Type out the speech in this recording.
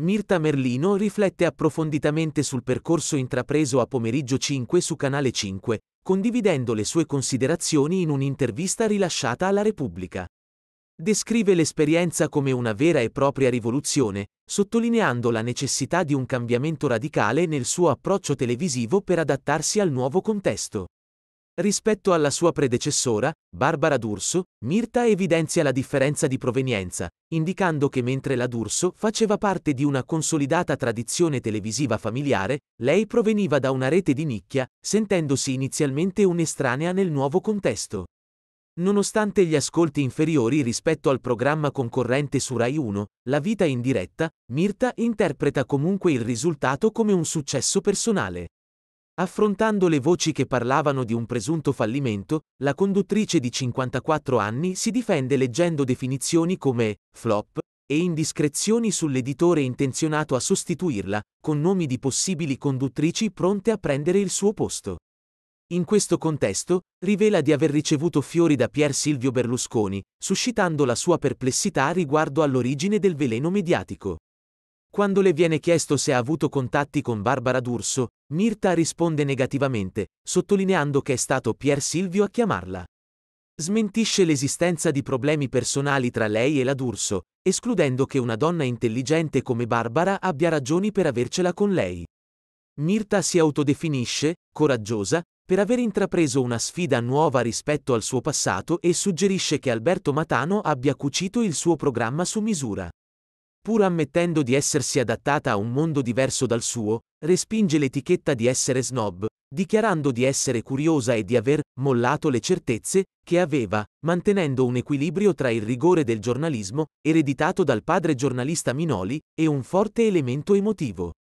Mirta Merlino riflette approfonditamente sul percorso intrapreso a pomeriggio 5 su Canale 5, condividendo le sue considerazioni in un'intervista rilasciata alla Repubblica. Descrive l'esperienza come una vera e propria rivoluzione, sottolineando la necessità di un cambiamento radicale nel suo approccio televisivo per adattarsi al nuovo contesto. Rispetto alla sua predecessora, Barbara D'Urso, Mirta evidenzia la differenza di provenienza, indicando che mentre la D'Urso faceva parte di una consolidata tradizione televisiva familiare, lei proveniva da una rete di nicchia, sentendosi inizialmente un'estranea nel nuovo contesto. Nonostante gli ascolti inferiori rispetto al programma concorrente su Rai 1, La vita in diretta, Mirta interpreta comunque il risultato come un successo personale. Affrontando le voci che parlavano di un presunto fallimento, la conduttrice di 54 anni si difende leggendo definizioni come flop e indiscrezioni sull'editore intenzionato a sostituirla, con nomi di possibili conduttrici pronte a prendere il suo posto. In questo contesto, rivela di aver ricevuto fiori da Pier Silvio Berlusconi, suscitando la sua perplessità riguardo all'origine del veleno mediatico. Quando le viene chiesto se ha avuto contatti con Barbara D'Urso, Mirta risponde negativamente, sottolineando che è stato Pier Silvio a chiamarla. Smentisce l'esistenza di problemi personali tra lei e la D'Urso, escludendo che una donna intelligente come Barbara abbia ragioni per avercela con lei. Mirta si autodefinisce, coraggiosa, per aver intrapreso una sfida nuova rispetto al suo passato e suggerisce che Alberto Matano abbia cucito il suo programma su misura pur ammettendo di essersi adattata a un mondo diverso dal suo, respinge l'etichetta di essere snob, dichiarando di essere curiosa e di aver mollato le certezze che aveva, mantenendo un equilibrio tra il rigore del giornalismo, ereditato dal padre giornalista Minoli, e un forte elemento emotivo.